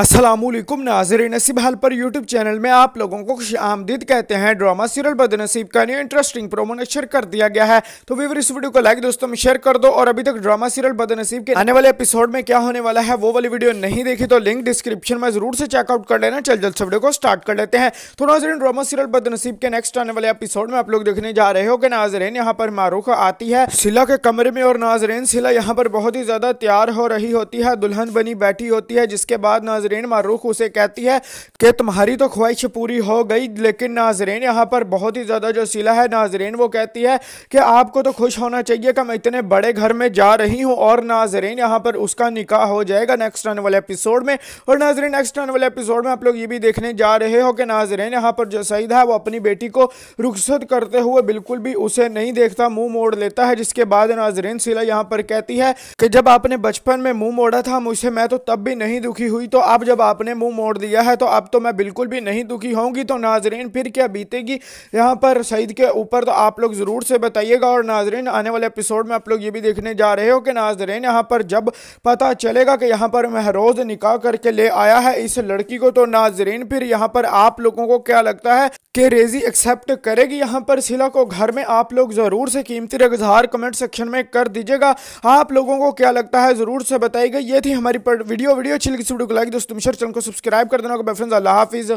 असलम नाजर नसीब हाल पर YouTube channel में आप लोगों को खुश आमदीद कहते हैं ड्रामा सीरियल बदनसीब का न्यू इंटरेस्टिंग प्रोमो नशर कर दिया गया है तो वीवर इस वीडियो को लाइक दोस्तों में शेयर कर दो और अभी तक ड्रामा सीरियल बदनसीब के आने वाले एपिसोड में क्या होने वाला है वो वाली वीडियो नहीं देखी तो लिंक डिस्क्रिप्शन में जरूर से चेकआउट कर लेना चल जल्द से वीडियो को स्टार्ट कर लेते हैं तो नाजरीन ड्रामा सीरियल बदनसीब के नेक्स्ट आने वाले एपिसोड में आप लोग देखने जा रहे हो कि नाजरेन यहाँ पर मारूख आती है सिला के कमरे में और नाजरेन सिला यहाँ पर बहुत ही ज्यादा तैयार हो रही होती है दुल्हन बनी बैठी होती है जिसके बाद नाजरेन मारूख उसे कहती है कि तुम्हारी तो ख्वाहिश पूरी हो गई लेकिन नाजरेन यहाँ पर बहुत ही ज़्यादा जो सिला है नाजरेन वो कहती है कि आपको तो खुश होना चाहिए कि मैं इतने बड़े घर में जा रही हूँ और नाजरेन यहाँ पर उसका निकाह हो जाएगा नेक्स्ट आने वाले एपिसोड में और नाजरेन नेक्स्ट आने वाले एपिसोड में आप लोग ये भी देखने जा रहे हो कि नाजरेन यहाँ पर जो सईद है वो अपनी बेटी को रुखसत करते हुए बिल्कुल भी उसे नहीं देखता मुँह मोड़ लेता है जिसके बाद नाजरेन सिला यहाँ पर कहती है कि जब आपने बचपन में मुँह मोड़ा था मुझसे मैं तो तब भी नहीं दुखी हुई तो अब जब आपने मुंह मोड़ दिया है तो अब तो मैं बिल्कुल भी नहीं दुखी होंगी तो नाजरीन फिर क्या बीतेगी यहाँ पर सईद के ऊपर तो आप लोग ज़रूर से बताइएगा और नाजरीन आने वाले एपिसोड में आप लोग ये भी देखने जा रहे हो कि नाजरीन यहाँ पर जब पता चलेगा कि यहाँ पर महरोज निकाह करके ले आया है इस लड़की को तो नाजरीन फिर यहाँ पर आप लोगों को क्या लगता है कि रेजी एक्सेप्ट करेगी यहाँ पर सिला को घर में आप लोग ज़रूर से कीमती रगजहार कमेंट सेक्शन में कर दीजिएगा आप लोगों को क्या लगता है ज़रूर से बताइएगा ये थी हमारी वीडियो वीडियो अच्छी लगी तो वीडियो को लाइक तुमशर चैनल को सब्सक्राइब कर देना होगा बेफ्रेंड्स अल्लाह हाफिज़